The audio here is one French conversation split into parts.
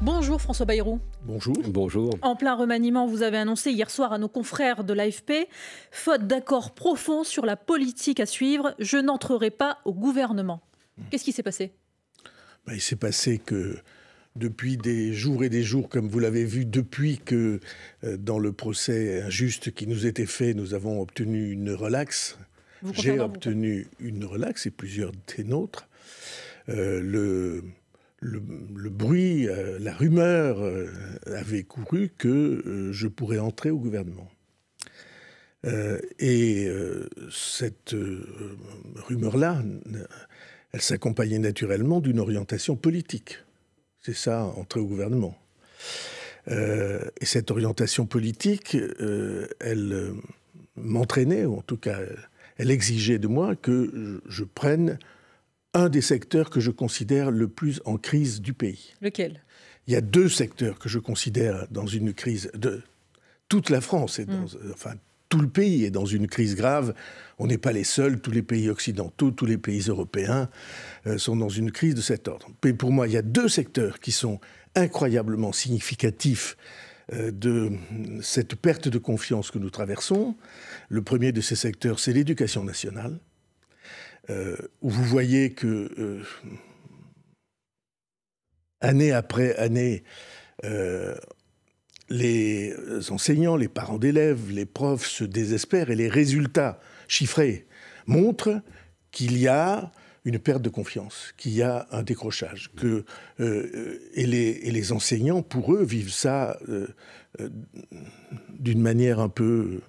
Bonjour François Bayrou. Bonjour. Bonjour. En plein remaniement, vous avez annoncé hier soir à nos confrères de l'AFP, faute d'accord profond sur la politique à suivre, je n'entrerai pas au gouvernement. Qu'est-ce qui s'est passé ben, Il s'est passé que depuis des jours et des jours, comme vous l'avez vu, depuis que euh, dans le procès injuste qui nous était fait, nous avons obtenu une relaxe. J'ai obtenu une relaxe et plusieurs des nôtres. Euh, le le, bruit, euh, la rumeur euh, avait couru que euh, je pourrais entrer au gouvernement. et cette rumeur-là, elle s'accompagnait naturellement d'une orientation politique. C'est ça, entrer au gouvernement. et cette orientation politique, elle m'entraînait, ou en tout cas, elle exigeait de moi que je prenne un des secteurs que je considère le plus en crise du pays. Lequel Il y a deux secteurs que je considère dans une crise de toute la France, et hmm. enfin tout le pays est dans une crise grave. On n'est pas les seuls, tous les pays occidentaux, tous les pays européens euh, sont dans une crise de cet ordre. Mais pour moi, il y a deux secteurs qui sont incroyablement significatifs euh, de cette perte de confiance que nous traversons. Le premier de ces secteurs, c'est l'éducation nationale où euh, vous voyez que euh, année après année, euh, les enseignants, les parents d'élèves, les profs se désespèrent et les résultats chiffrés montrent qu'il y a une perte de confiance, qu'il y a un décrochage. Que, et, les, enseignants, pour eux, vivent ça d'une manière un peu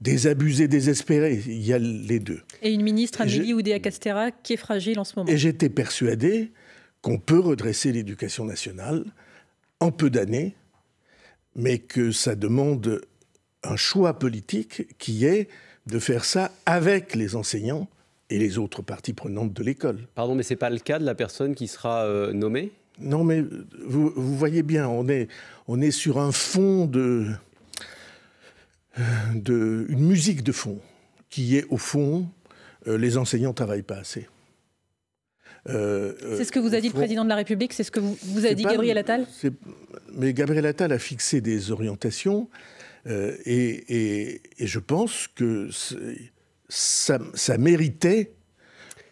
des abusés désespérés. Il y a les deux. Et une ministre, Amélie Oudéa Castera, qui est fragile en ce moment. Et j'étais persuadé qu'on peut redresser l'éducation nationale en peu d'années, mais que ça demande un choix politique qui est de faire ça avec les enseignants et les autres parties prenantes de l'école. Pardon, mais ce n'est pas le cas de la personne qui sera euh, nommée Non, mais vous, vous, voyez bien, on est, on est sur un fond de, de, une musique de fond, qui est au fond, euh, les enseignants ne travaillent pas assez. Euh, euh, c'est ce que vous a dit le président de la République, c'est ce que vous, vous a dit Gabriel Attal Mais Gabriel Attal a fixé des orientations et, et, je pense que ça, ça, méritait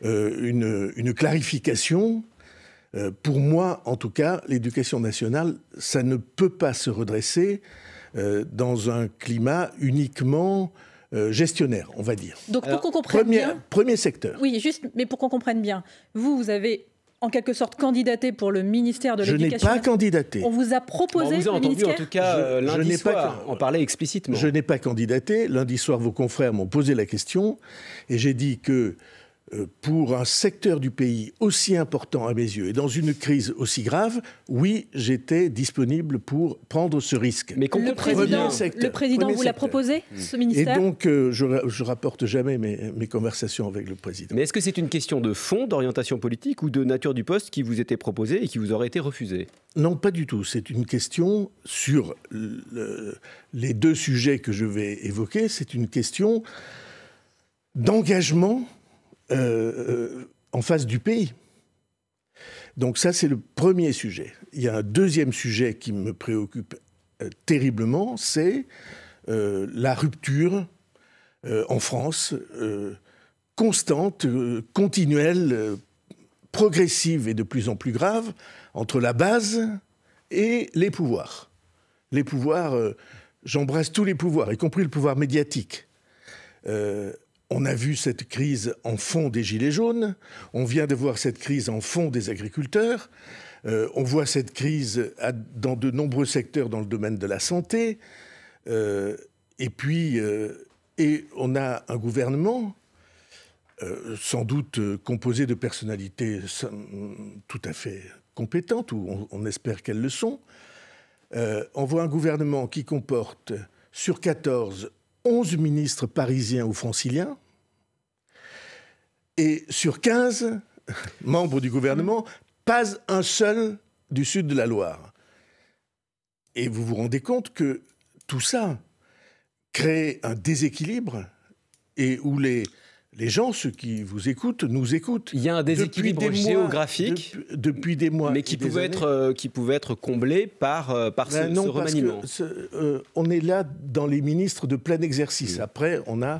une, une, clarification pour moi, en tout cas, l'éducation nationale, ça ne peut pas se redresser euh, dans un climat uniquement euh, gestionnaire, on va dire. Donc pour qu'on comprenne bien... Premier secteur. Oui, juste, mais pour qu'on comprenne bien, vous, vous avez en quelque sorte candidaté pour le ministère de l'Éducation. Je n'ai pas candidaté. On vous a proposé. On vous a entendu en tout cas je, euh, lundi soir pas, en parler explicitement. Je n'ai pas candidaté. Lundi soir, vos confrères m'ont posé la question et j'ai dit que euh, pour un secteur du pays aussi important à mes yeux et dans une crise aussi grave, oui, j'étais disponible pour prendre ce risque. Mais le président, le président vous l'a proposé, ce hmm. ministère Et donc, euh, je, je rapporte jamais mes, conversations avec le président. Mais est-ce que c'est une question de fond, d'orientation politique ou de nature du poste qui vous était proposé et qui vous aurait été refusé Non, pas du tout. C'est une question sur les deux sujets que je vais évoquer. C'est une question d'engagement euh, euh, en face du pays. Donc ça, c'est le premier sujet. Il y a un deuxième sujet qui me préoccupe euh, terriblement, c'est la rupture en France constante, continuelle, progressive et de plus en plus grave entre la base et les pouvoirs. Les pouvoirs, j'embrasse tous les pouvoirs, y compris le pouvoir médiatique. On a vu cette crise en fond des Gilets jaunes, on vient de voir cette crise en fond des agriculteurs, euh, on voit cette crise dans de nombreux secteurs dans le domaine de la santé, euh, et puis euh, et on a un gouvernement sans doute composé de personnalités tout à fait compétentes, ou on, espère qu'elles le sont, on voit un gouvernement qui comporte sur 14 11 ministres parisiens ou franciliens, et sur 15 membres du gouvernement, pas un seul du sud de la Loire. Et vous vous rendez compte que tout ça crée un déséquilibre et où les, les gens, ceux qui vous écoutent, nous écoutent. Il y a un déséquilibre géographique depuis, des mois, mais qui pouvait être euh, qui pouvait être comblé par euh, par ben ce, non, Parce euh, on est là dans les ministres de plein exercice. Après, on a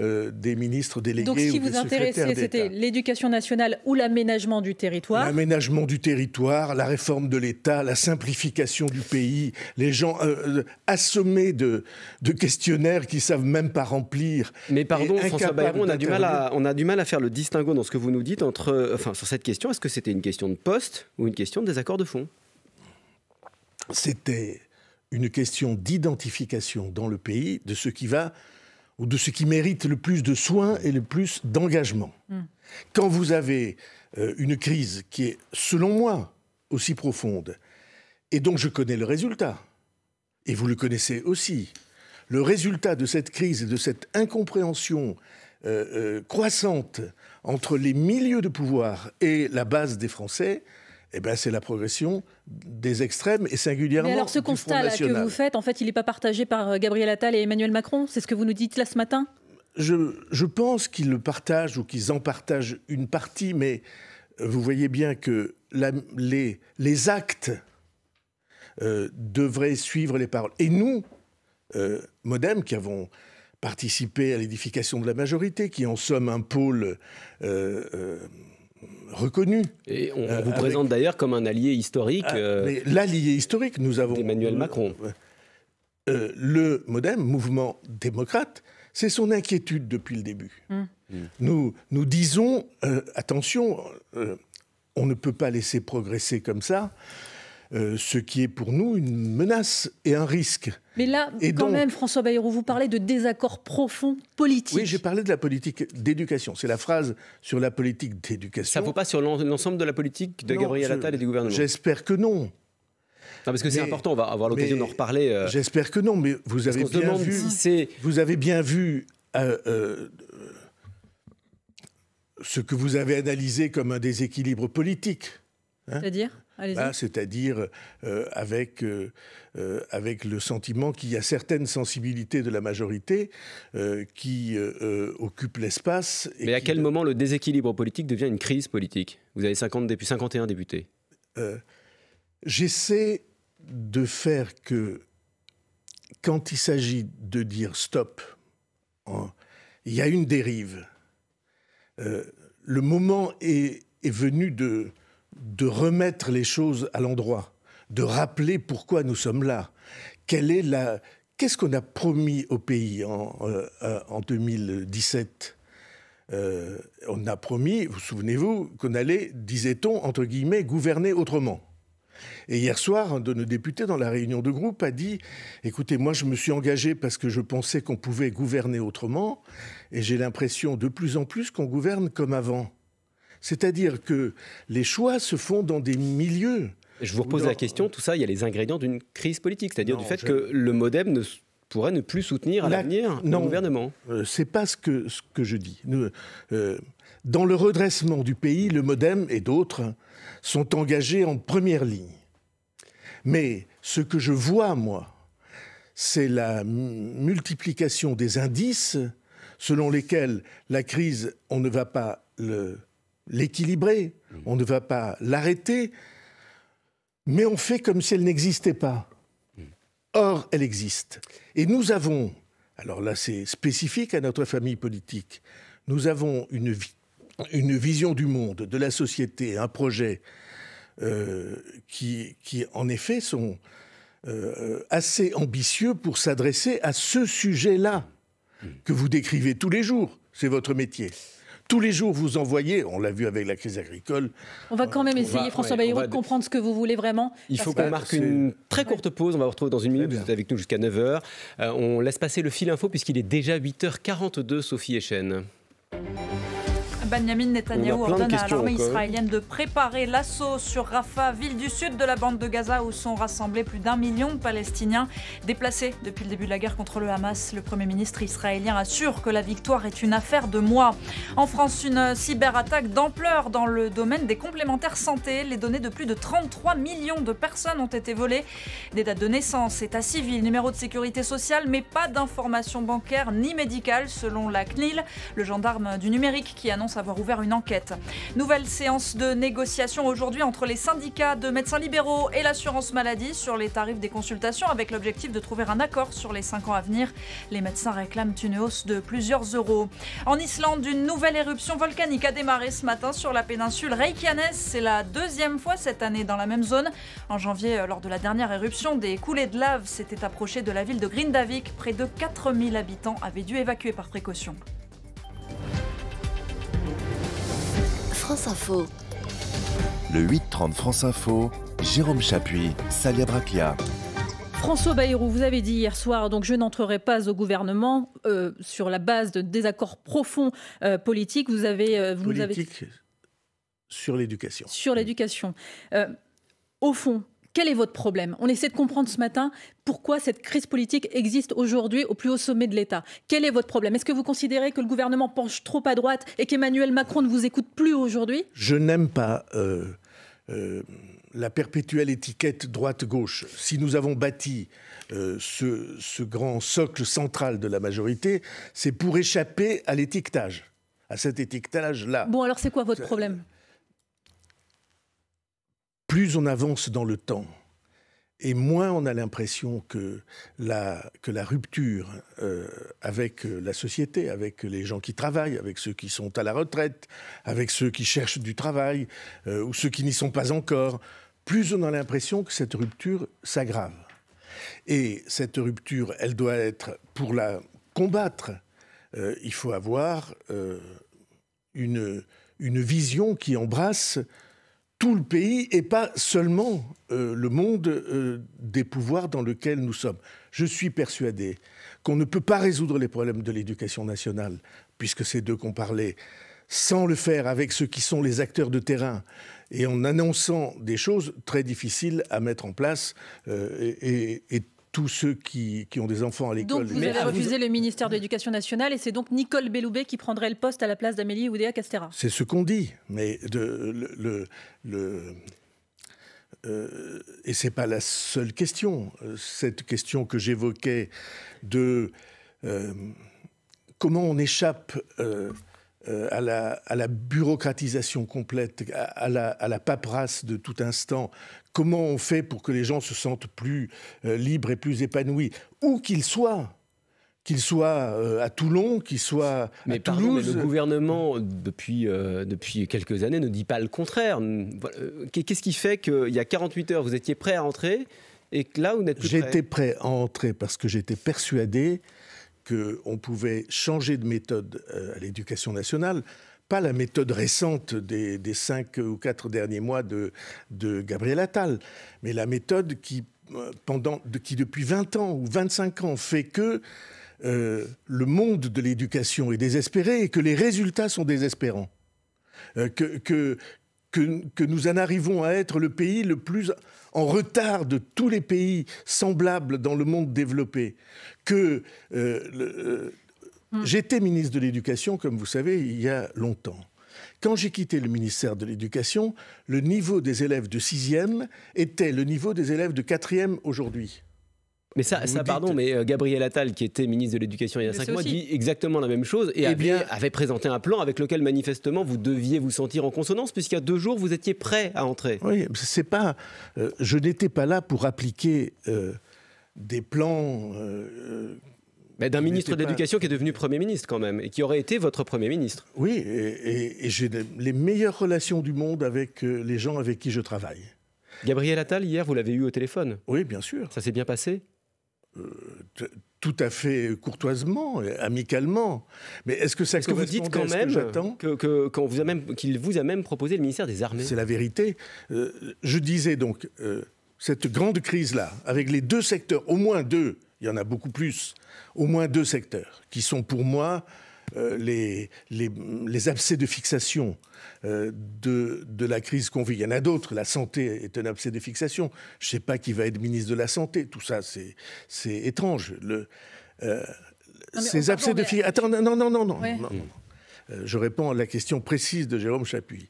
euh, des ministres délégués. Donc, si qui vous intéressait, c'était l'éducation nationale ou l'aménagement du territoire. L'aménagement du territoire, la réforme de l'État, la simplification du pays, les gens euh, euh, assommés de, de, questionnaires qui savent même pas remplir. Mais pardon, François Bayrou, on a du mal à on a du mal à faire le distinguo dans ce que vous nous dites entre, enfin, sur cette question, est-ce que c'était une question de poste ou une question de désaccord de fond C'était une question d'identification dans le pays de ce qui va ou de ce qui mérite le plus de soins et le plus d'engagement. Hmm. Quand vous avez euh, une crise qui est, selon moi, aussi profonde, et dont je connais le résultat, et vous le connaissez aussi, le résultat de cette crise et de cette incompréhension euh, euh, croissante entre les milieux de pouvoir et la base des Français, eh ben, c'est la progression des extrêmes et singulièrement. Mais alors ce constat-là que vous faites, en fait, il n'est pas partagé par euh, Gabriel Attal et Emmanuel Macron C'est ce que vous nous dites là ce matin je, pense qu'ils le partagent ou qu'ils en partagent une partie, mais euh, vous voyez bien que les, les, actes euh, devraient suivre les paroles. Et nous, Modem, qui avons participé à l'édification de la majorité, qui en sommes un pôle reconnu. Et on, euh, vous présente d'ailleurs comme un allié historique. Ah, euh, mais L'allié historique, nous avons. Emmanuel euh, Macron. le MoDem, mouvement démocrate, c'est son inquiétude depuis le début. Mmh. Mmh. Nous, nous disons, attention, on ne peut pas laisser progresser comme ça euh, ce qui est pour nous une menace et un risque. Mais là, quand même, François Bayrou, vous parlez de désaccord profond politique. Oui, j'ai parlé de la politique d'éducation. C'est la phrase sur la politique d'éducation. Ça ne vaut pas sur l'ensemble de la politique de Gabriel Attal et du gouvernement J'espère que non. parce que c'est important, on va avoir l'occasion d'en reparler. Euh, j'espère que non, mais vous avez, bien vu, vous avez bien vu euh, ce que vous avez analysé comme un déséquilibre politique. Hein. C'est-à-dire bah, c'est-à-dire euh, avec, euh, euh, avec le sentiment qu'il y a certaines sensibilités de la majorité qui occupent l'espace. Mais à quel moment le déséquilibre politique devient une crise politique Vous avez 50 51 députés. J'essaie de faire que quand il s'agit de dire stop, il y a une dérive. le moment est venu de de remettre les choses à l'endroit, de rappeler pourquoi nous sommes là, quelle est la, Qu'est-ce qu'on a promis au pays en, 2017 euh, euh, euh, On a promis, vous souvenez-vous, qu'on allait, disait-on, entre guillemets, gouverner autrement. Et hier soir, un de nos députés, dans la réunion de groupe, a dit Écoutez, moi, je me suis engagé parce que je pensais qu'on pouvait gouverner autrement, et j'ai l'impression de plus en plus qu'on gouverne comme avant. C'est-à-dire que les choix se font dans des milieux. Je vous repose la question, tout ça, il y a les ingrédients d'une crise politique, c'est-à-dire du fait que le modem ne pourrait ne plus soutenir à l'avenir le gouvernement. Euh, c'est pas ce que, ce que je dis. Euh, dans le redressement du pays, le modem et d'autres sont engagés en première ligne. Mais ce que je vois, moi, c'est la multiplication des indices selon lesquels la crise, on ne va pas le, l'équilibrer, on ne va pas l'arrêter, mais on fait comme si elle n'existait pas. Or, elle existe. Et nous avons, alors là c'est spécifique à notre famille politique, nous avons une, vision du monde, de la société, un projet euh, qui, en effet sont euh, assez ambitieux pour s'adresser à ce sujet-là que vous décrivez tous les jours. C'est votre métier. Tous les jours, vous envoyez, on l'a vu avec la crise agricole. On va quand même euh, essayer, François Bayrou, de comprendre ce que vous voulez vraiment. Il faut qu'on marque une très courte pause. On va vous retrouver dans une minute. Vous êtes avec nous jusqu'à 9h. Euh, on laisse passer le fil info puisqu'il est déjà 8h42, Sophie Echen. Benjamin Netanyahu ordonne à l'armée hein. israélienne de préparer l'assaut sur Rafah, ville du sud de la bande de Gaza où sont rassemblés plus d'un million de Palestiniens déplacés depuis le début de la guerre contre le Hamas. Le Premier ministre israélien assure que la victoire est une affaire de mois. En France, une cyberattaque d'ampleur dans le domaine des complémentaires santé. Les données de plus de 33 millions de personnes ont été volées. Des dates de naissance, état civil, numéro de sécurité sociale, mais pas d'informations bancaires ni médicales selon la CNIL, le gendarme du numérique qui annonce avoir ouvert une enquête. Nouvelle séance de négociation aujourd'hui entre les syndicats de médecins libéraux et l'assurance maladie sur les tarifs des consultations avec l'objectif de trouver un accord sur les 5 ans à venir. Les médecins réclament une hausse de plusieurs euros. En Islande, une nouvelle éruption volcanique a démarré ce matin sur la péninsule Reykjanes. C'est la deuxième fois cette année dans la même zone. En janvier, lors de la dernière éruption, des coulées de lave s'étaient approchées de la ville de Grindavik. Près de 4000 habitants avaient dû évacuer par précaution. France Info. Le 8-30 France Info, Jérôme Chapuis, Salia Braclia. François Bayrou, vous avez dit hier soir, donc je n'entrerai pas au gouvernement euh, sur la base de désaccords profonds euh, politiques. Vous avez, euh, vous avez... sur l'éducation. Sur l'éducation. au fond, quel est votre problème On essaie de comprendre ce matin pourquoi cette crise politique existe aujourd'hui au plus haut sommet de l'État. Quel est votre problème Est-ce que vous considérez que le gouvernement penche trop à droite et qu'Emmanuel Macron ne vous écoute plus aujourd'hui Je n'aime pas euh, euh, la perpétuelle étiquette droite-gauche. Si nous avons bâti euh, ce grand socle central de la majorité, c'est pour échapper à l'étiquetage à cet étiquetage-là. Bon, alors c'est quoi votre problème plus on avance dans le temps, et moins on a l'impression que la, rupture euh, avec la société, avec les gens qui travaillent, avec ceux qui sont à la retraite, avec ceux qui cherchent du travail euh, ou ceux qui n'y sont pas encore, plus on a l'impression que cette rupture s'aggrave. Et cette rupture, elle doit être, pour la combattre, euh, il faut avoir une vision qui embrasse tout le pays et pas seulement euh, le monde euh, des pouvoirs dans lequel nous sommes. Je suis persuadé qu'on ne peut pas résoudre les problèmes de l'éducation nationale, puisque c'est d'eux qu'on parlait, sans le faire avec ceux qui sont les acteurs de terrain et en annonçant des choses très difficiles à mettre en place euh, et, et tous ceux qui, ont des enfants à l'école. Donc vous avez refusé le ministère de l'Éducation nationale et c'est donc Nicole Belloubet qui prendrait le poste à la place d'Amélie Oudéa Castera. C'est ce qu'on dit, mais de, le, le, euh, et c'est pas la seule question. Cette question que j'évoquais de euh, comment on échappe. Euh, euh, à, la, bureaucratisation complète, à, la, paperasse de tout instant. Comment on fait pour que les gens se sentent plus euh, libres et plus épanouis, où qu'ils soient qu'ils soient euh, à Toulon, qu'ils soient mais à Toulouse. Mais le gouvernement, depuis, depuis quelques années, ne dit pas le contraire. Qu'est-ce qui fait qu'il y a 48 heures, vous étiez prêt à entrer et que là, vous n'êtes plus prêt J'étais prêt à entrer parce que j'étais persuadé qu'on pouvait changer de méthode euh, à l'éducation nationale, pas la méthode récente des, cinq ou quatre derniers mois de, de Gabriel Attal, mais la méthode qui, euh, pendant, qui depuis 20 ans ou 25 ans fait que euh, le monde de l'éducation est désespéré et que les résultats sont désespérants. que, que, que, nous en arrivons à être le pays le plus en retard de tous les pays semblables dans le monde développé. Que euh, euh, hmm. j'étais ministre de l'Éducation, comme vous savez, il y a longtemps. Quand j'ai quitté le ministère de l'Éducation, le niveau des élèves de sixième était le niveau des élèves de quatrième aujourd'hui. Mais ça, ça pardon, mais euh, Gabriel Attal, qui était ministre de l'Éducation il y a cinq mois, dit exactement la même chose et, eh avait, bien... avait présenté un plan avec lequel, manifestement, vous deviez vous sentir en consonance, puisqu'il y a deux jours, vous étiez prêt à entrer. Oui, c'est pas. Euh, je n'étais pas là pour appliquer euh, des plans. mais d'un ministre de l'Éducation qui est devenu Premier ministre quand même, et qui aurait été votre Premier ministre. Oui, et, et j'ai les meilleures relations du monde avec les gens avec qui je travaille. Gabriel Attal, hier, vous l'avez eu au téléphone. Oui, bien sûr. Ça s'est bien passé euh, tout à fait courtoisement, amicalement. Mais est-ce que ça est-ce que vous dites quand même que, quand vous même qu'il vous a même proposé le ministère des Armées C'est la vérité. Euh, je disais donc euh, cette grande crise là, avec les deux secteurs, au moins deux, il y en a beaucoup plus, au moins deux secteurs qui sont pour moi euh, les, les, abcès de fixation euh, de, la crise qu'on vit. Il y en a d'autres. La santé est un abcès de fixation. Je ne sais pas qui va être ministre de la Santé. Tout ça, c'est étrange. Euh, ces abcès de fixation... Attends, non, non, non, non. je réponds à la question précise de Jérôme Chapuis.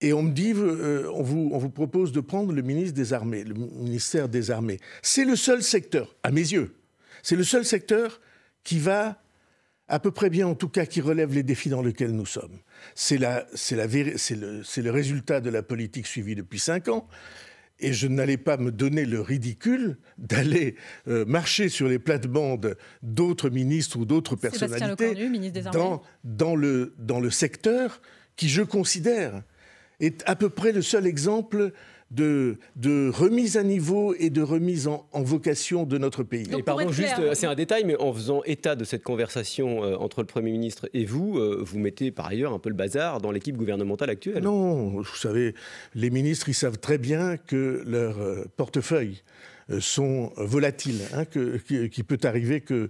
et on me dit, on vous, on, vous, propose de prendre le ministre des Armées, le ministère des Armées. C'est le seul secteur, à mes yeux, c'est le seul secteur qui va à peu près bien en tout cas qui relève les défis dans lesquels nous sommes. C'est le, résultat de la politique suivie depuis cinq ans. Et je n'allais pas me donner le ridicule d'aller euh, marcher sur les plates-bandes d'autres ministres ou d'autres personnalités dans, dans, le, dans le secteur qui, je considère, est à peu près le seul exemple de, remise à niveau et de remise en, vocation de notre pays. juste, euh, c'est un détail, mais en faisant état de cette conversation euh, entre le Premier ministre et vous, euh, vous mettez par ailleurs un peu le bazar dans l'équipe gouvernementale actuelle. Non, vous savez, les ministres, ils savent très bien que leurs portefeuilles sont volatiles, hein, qui peut arriver que,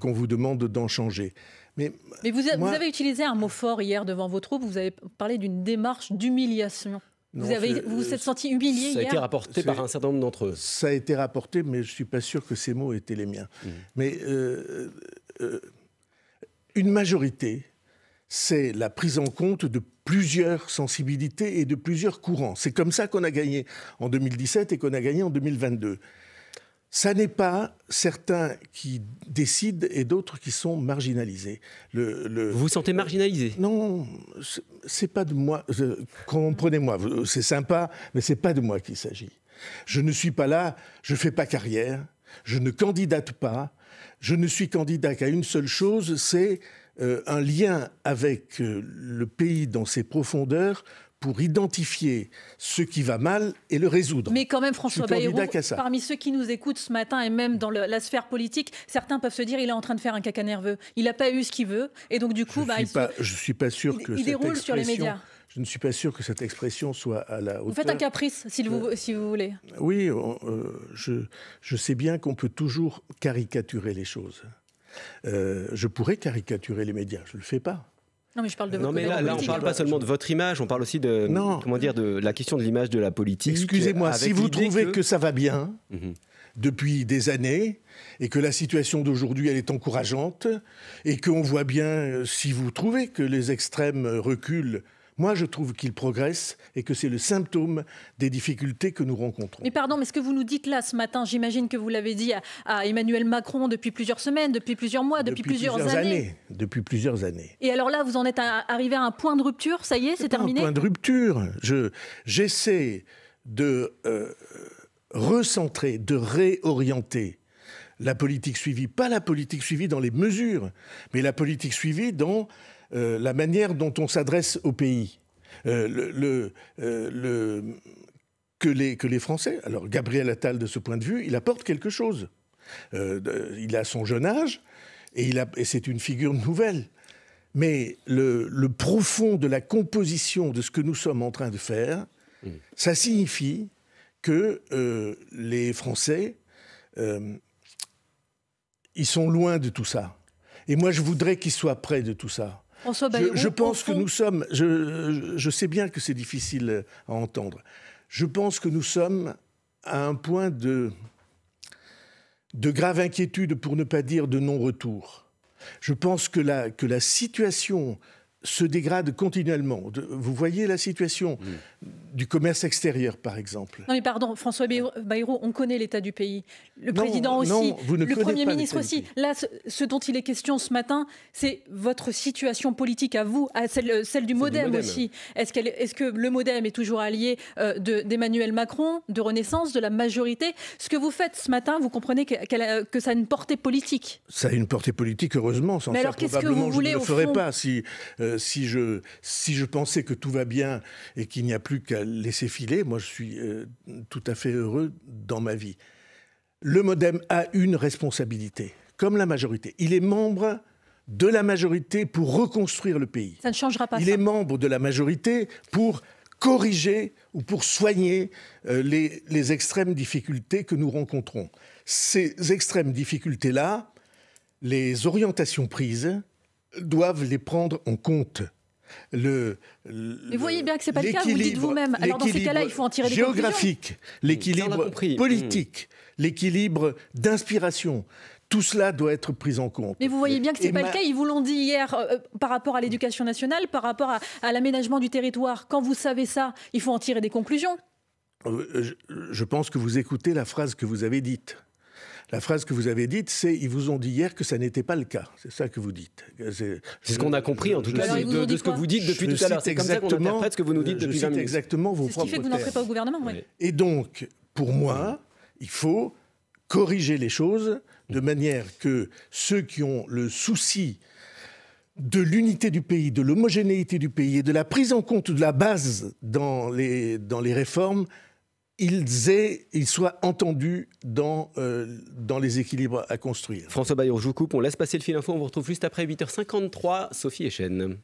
qu'on vous demande d'en changer. Mais, vous avez utilisé un mot fort hier devant vos troupes, vous avez parlé d'une démarche d'humiliation vous avez, euh, vous, êtes euh, senti humilié Ça a été rapporté par un certain nombre d'entre eux. Ça a été rapporté, mais je ne suis pas sûr que ces mots étaient les miens. Mmh. Mais euh, une majorité, c'est la prise en compte de plusieurs sensibilités et de plusieurs courants. C'est comme ça qu'on a gagné en 2017 et qu'on a gagné en 2022 ça n'est pas certains qui décident et d'autres qui sont marginalisés. vous vous sentez marginalisé Non, c'est pas de moi. Comprenez-moi, c'est sympa, mais c'est pas de moi qu'il s'agit. Je ne suis pas là, je ne fais pas carrière, je ne candidate pas, je ne suis candidat qu'à une seule chose, c'est euh, un lien avec euh, le pays dans ses profondeurs pour identifier ce qui va mal et le résoudre. Mais quand même, François Bayrou, parmi ceux qui nous écoutent ce matin et même dans la sphère politique, certains peuvent se dire il est en train de faire un caca nerveux. Il n'a pas eu ce qu'il veut et donc du coup, je bah, suis il sûr déroule sur les médias. Je ne suis pas sûr que cette expression soit à la hauteur. Vous faites un caprice, si vous, euh, si vous voulez. Oui, euh, je, sais bien qu'on peut toujours caricaturer les choses. Euh, je pourrais caricaturer les médias, je ne le fais pas. Non, mais parle de là, on ne parle pas seulement de votre image, on parle aussi de, Comment dire, de la question de l'image de la politique. Excusez-moi, si vous trouvez que... ça va bien mhm. depuis des années, et que la situation d'aujourd'hui, elle est encourageante, et qu'on voit bien, euh, si vous trouvez que les extrêmes reculent, moi, je trouve qu'il progresse et que c'est le symptôme des difficultés que nous rencontrons. Mais pardon, mais ce que vous nous dites là ce matin, j'imagine que vous l'avez dit à, Emmanuel Macron depuis plusieurs semaines, depuis plusieurs mois, depuis, plusieurs, années. Depuis plusieurs années. Et alors là, vous en êtes arrivé à un point de rupture, ça y est, c'est terminé Un point de rupture. J'essaie de euh, recentrer, de réorienter la politique suivie, pas la politique suivie dans les mesures, mais la politique suivie dans euh, la manière dont on s'adresse au pays. Euh, euh, que, les, que les Français, alors Gabriel Attal de ce point de vue, il apporte quelque chose. il a son jeune âge et, c'est une figure nouvelle. Mais le, profond de la composition de ce que nous sommes en train de faire, mm. ça signifie que les Français, ils sont loin de tout ça. Et moi, je voudrais qu'ils soient près de tout ça je, pense que nous sommes, je, je sais bien que c'est difficile à entendre, je pense que nous sommes à un point de, de grave inquiétude, pour ne pas dire de non-retour. Je pense que la, que la situation se dégrade continuellement. Vous voyez la situation du commerce extérieur, par exemple. Non, mais pardon, François Bayrou, on connaît l'état du pays. Le président aussi, vous le Premier ministre aussi. Là, ce, dont il est question ce matin, c'est votre situation politique à vous, à celle, du, modem aussi. Est-ce est que le modem est toujours allié euh, d'Emmanuel Macron, de Renaissance, de la majorité Ce que vous faites ce matin, vous comprenez que, que, ça a une portée politique. Ça a une portée politique, heureusement. Sans mais alors, qu'est-ce que vous voulez je ne pas si... Euh, si, je, si je pensais que tout va bien et qu'il n'y a plus qu'à laisser filer, moi je suis euh, tout à fait heureux dans ma vie. Le modem a une responsabilité, comme la majorité. Il est membre de la majorité pour reconstruire le pays. Ça ne changera pas. Il est membre de la majorité pour corriger ou pour soigner euh, les, les, extrêmes difficultés que nous rencontrons. Ces extrêmes difficultés-là, les orientations prises, doivent les prendre en compte. Le, mais vous voyez bien que ce n'est pas le cas, vous le dites vous-même. Alors dans ces cas-là, il faut en tirer des conclusions. Géographique, hmm. l'équilibre hmm. politique, l'équilibre d'inspiration. Tout cela doit être pris en compte. Mais vous voyez bien que ce n'est pas le cas. Ils vous l'ont dit hier euh, euh, par rapport à l'éducation nationale, par rapport à, l'aménagement du territoire. Quand vous savez ça, il faut en tirer des conclusions. Euh, je pense que vous écoutez la phrase que vous avez dite. La phrase que vous avez dite, c'est ils vous ont dit hier que ça n'était pas le cas. C'est ça que vous dites. C'est ce qu'on a compris en tout cas de, ce que vous dites depuis tout à l'heure. C'est exactement ce que vous nous dites depuis exactement ce qui fait que vous n'entrez pas au gouvernement. Et donc, pour moi, il faut corriger les choses de manière que ceux qui ont le souci de l'unité du pays, de l'homogénéité du pays et de la prise en compte de la base dans les, dans les réformes ils, aient, ils soient entendus dans, euh, dans les équilibres à construire. François Bayrou, je vous coupe, on laisse passer le fil info, on vous retrouve juste après 8h53, Sophie Echen.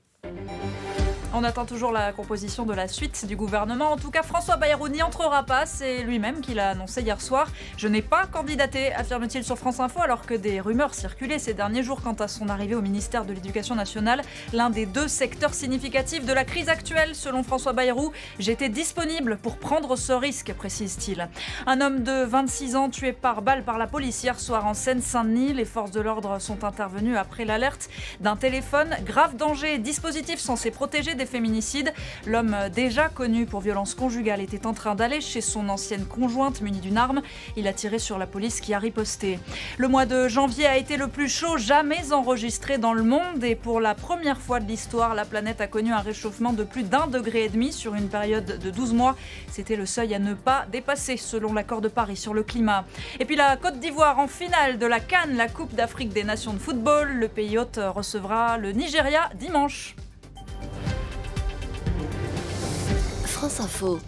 On attend toujours la composition de la suite du gouvernement. En tout cas, François Bayrou n'y entrera pas. C'est lui-même qui l'a annoncé hier soir. Je n'ai pas candidaté, affirme-t-il sur France Info, alors que des rumeurs circulaient ces derniers jours quant à son arrivée au ministère de l'Éducation nationale, l'un des deux secteurs significatifs de la crise actuelle, selon François Bayrou. J'étais disponible pour prendre ce risque, précise-t-il. Un homme de 26 ans tué par balle par la police hier soir en Seine-Saint-Denis. Les forces de l'ordre sont intervenues après l'alerte d'un téléphone. Grave danger, dispositif censé protéger des féminicide. L'homme euh, déjà connu pour violence conjugale était en train d'aller chez son ancienne conjointe munie d'une arme. Il a tiré sur la police qui a riposté. Le mois de janvier a été le plus chaud jamais enregistré dans le monde et pour la première fois de l'histoire, la planète a connu un réchauffement de plus d'un degré et demi sur une période de 12 mois. C'était le seuil à ne pas dépasser selon l'accord de Paris sur le climat. Et puis la Côte d'Ivoire en finale de la Cannes, la Coupe d'Afrique des Nations de football. Le pays hôte recevra le Nigeria dimanche. France Info.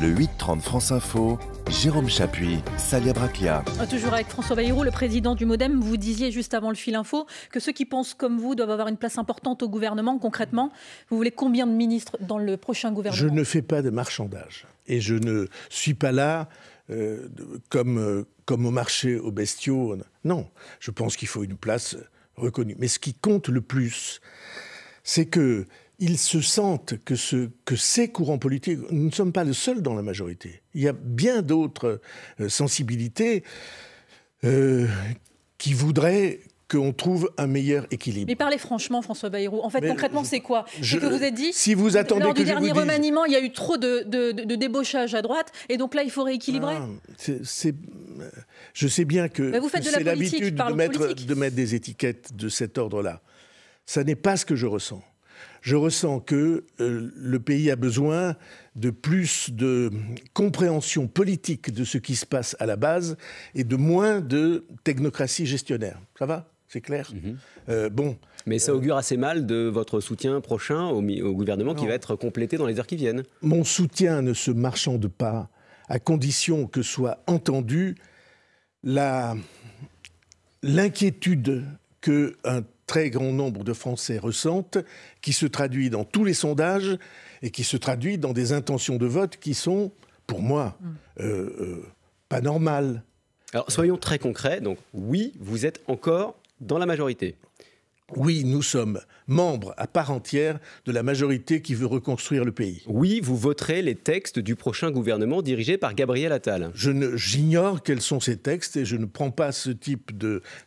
Le 8-30 France Info, Jérôme Chapuis, Salia Braquia. Ah, toujours avec François Bayrou, le président du Modem, vous disiez juste avant le fil info que ceux qui pensent comme vous doivent avoir une place importante au gouvernement. Concrètement, vous voulez combien de ministres dans le prochain gouvernement Je ne fais pas de marchandage et je ne suis pas là euh, comme, euh, comme au marché aux bestiaux. Non, je pense qu'il faut une place reconnue. Mais ce qui compte le plus, c'est que ils se sentent que, ce, que ces courants politiques, nous ne sommes pas le seul dans la majorité. Il y a bien d'autres euh, sensibilités euh, qui voudraient qu'on trouve un meilleur équilibre. Mais parlez franchement, François Bayrou. En fait, concrètement, c'est quoi Ce que vous avez dit, si vous attendez lors que du dernier remaniement, il y a eu trop de, de, débauchage à droite, et donc là, il faut rééquilibrer ah, euh, Je sais bien que c'est l'habitude de, de mettre des étiquettes de cet ordre-là. Ça n'est pas ce que je ressens je ressens que euh, le pays a besoin de plus de compréhension politique de ce qui se passe à la base et de moins de technocratie gestionnaire. Ça va c'est clair. Mhm. Euh, bon. Mais ça euh, augure assez mal de votre soutien prochain au, gouvernement qui va être complété dans les heures qui viennent. Mon soutien ne se marchande pas à condition que soit entendue l'inquiétude que très grand nombre de Français ressentent, qui se traduit dans tous les sondages et qui se traduit dans des intentions de vote qui sont, pour moi, mm. euh, euh, pas normales. Alors soyons très concrets, donc oui, vous êtes encore dans la majorité. Oui, nous sommes membres à part entière de la majorité qui veut reconstruire le pays. Oui, vous voterez les textes du prochain gouvernement dirigé par Gabriel Attal. J'ignore quels sont ces textes et je ne prends pas ce type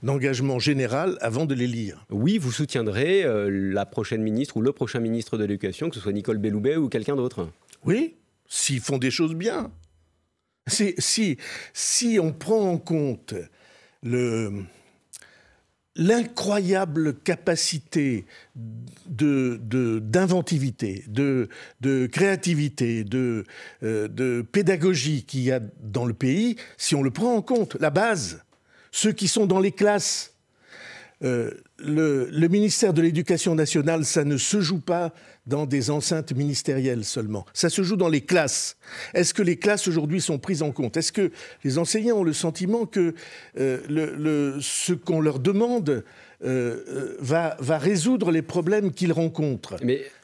d'engagement général avant de les lire. Oui, vous soutiendrez euh, la prochaine ministre ou le prochain ministre de l'Éducation, que ce soit Nicole Belloubet ou quelqu'un d'autre. Oui, s'ils font des choses bien. Si, si, si on prend en compte le, l'incroyable capacité d'inventivité, de, de, créativité, de, euh, de pédagogie qu'il y a dans le pays, si on le prend en compte, la base, ceux qui sont dans les classes, euh, le, ministère de l'Éducation nationale, ça ne se joue pas dans des enceintes ministérielles seulement. Ça se joue dans les classes. Est-ce que les classes aujourd'hui sont prises en compte Est-ce que les enseignants ont le sentiment que euh, ce qu'on leur demande euh, va, résoudre les problèmes qu'ils rencontrent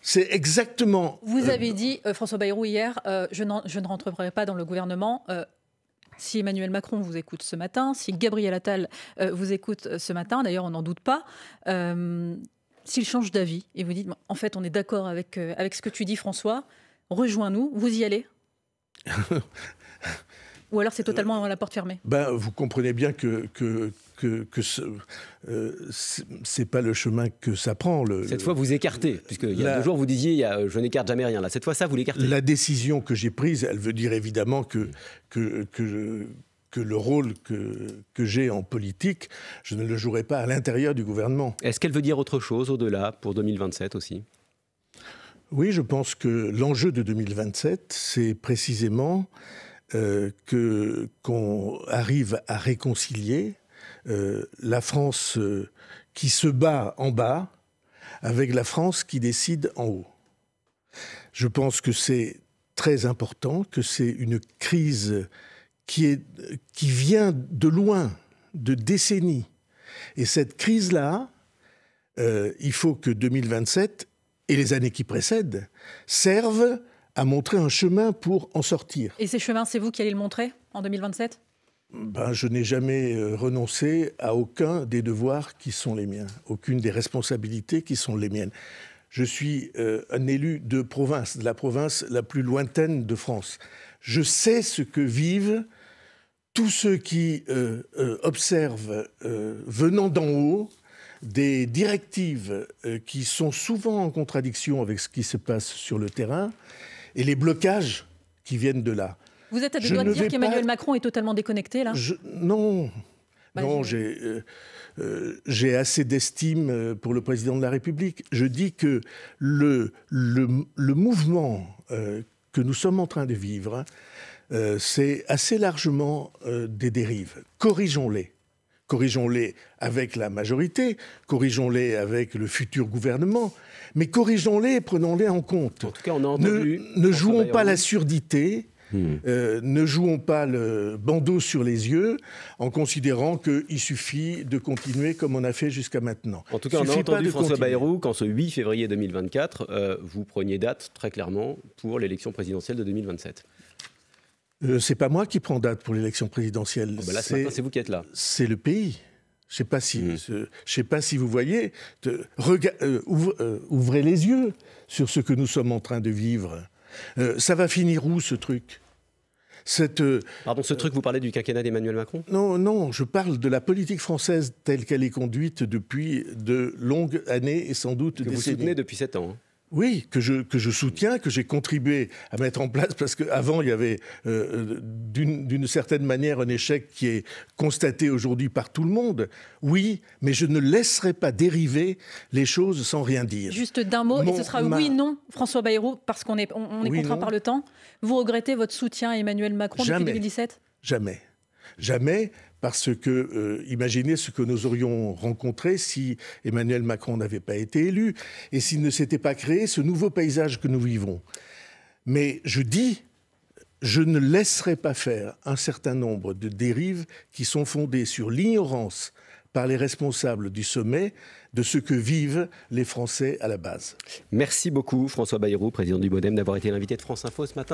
C'est exactement. Vous avez dit, François Bayrou, hier, je, ne rentrerai pas dans le gouvernement si Emmanuel Macron vous écoute ce matin, si Gabriel Attal euh, vous écoute euh, ce matin, d'ailleurs on n'en doute pas, euh, s'il change d'avis et vous dites en fait on est d'accord avec, avec ce que tu dis François, rejoins-nous, vous y allez Ou alors c'est totalement à la porte fermée ben, Vous comprenez bien que, que, ce n'est euh, pas le chemin que ça prend. Cette fois, vous écartez, puisque il y a deux jours, vous disiez, euh, je n'écarte jamais rien. Là. Cette fois, ça, vous l'écartez. La décision que j'ai prise, elle veut dire évidemment que, que, le rôle que, j'ai en politique, je ne le jouerai pas à l'intérieur du gouvernement. Est-ce qu'elle veut dire autre chose au-delà pour 2027 aussi Oui, je pense que l'enjeu de 2027, c'est précisément euh, qu'on arrive à réconcilier euh, la France euh, qui se bat en bas avec la France qui décide en haut. Je pense que c'est très important, que c'est une crise qui, vient de loin, de décennies. Et cette crise-là, euh, il faut que 2027 et les années qui précèdent servent à montrer un chemin pour en sortir. Et ces chemins, c'est vous qui allez le montrer en 2027 ben, je n'ai jamais euh, renoncé à aucun des devoirs qui sont les miens, aucune des responsabilités qui sont les miennes. Je suis euh, un élu de province, de la province la plus lointaine de France. Je sais ce que vivent tous ceux qui euh, observent venant d'en haut des directives qui sont souvent en contradiction avec ce qui se passe sur le terrain et les blocages qui viennent de là. Vous êtes à deux doigts de dire qu'Emmanuel Macron est totalement déconnecté, là Non. non, euh, euh, j'ai assez d'estime euh, pour le président de la République. Je dis que le, le, mouvement que nous sommes en train de vivre, c'est assez largement des dérives. Corrigeons-les. Corrigeons-les avec la majorité, corrigeons-les avec le futur gouvernement, mais corrigeons-les et prenons-les en compte. En tout cas, on a entendu. ne jouons pas la surdité, euh, ne jouons pas le bandeau sur les yeux en considérant qu'il suffit de continuer comme on a fait jusqu'à maintenant. En tout cas, on a entendu François Bayrou qu'en ce 8 février 2024, euh, vous preniez date très clairement pour l'élection présidentielle de 2027. Euh, c'est pas moi qui prends date pour l'élection présidentielle. Ah, bah c'est vous qui êtes là. C'est le pays. Je sais pas si, hmm. sais pas si vous voyez. ouvrez les yeux sur ce que nous sommes en train de vivre. ça va finir où ce truc euh, Pardon, ce truc, vous parlez du quinquennat d'Emmanuel Macron Non, non, je parle de la politique française telle qu'elle est conduite depuis de longues années et sans doute que Vous soutenez depuis sept ans. Hein oui, que je, que je soutiens, que j'ai contribué à mettre en place, parce qu'avant, il y avait euh, d'une certaine manière un échec qui est constaté aujourd'hui par tout le monde. Oui, mais je ne laisserai pas dériver les choses sans rien dire. Juste d'un mot, et ce sera oui, non, François Bayrou, parce qu'on est, on, est contraint par le temps. Vous regrettez votre soutien à Emmanuel Macron depuis 2017 Jamais. Jamais, parce que euh, imaginez ce que nous aurions rencontré si Emmanuel Macron n'avait pas été élu et s'il ne s'était pas créé ce nouveau paysage que nous vivons. Mais je dis, je ne laisserai pas faire un certain nombre de dérives qui sont fondées sur l'ignorance par les responsables du sommet de ce que vivent les Français à la base. Merci beaucoup François Bayrou, président du Modem, d'avoir été l'invité de France Info ce matin.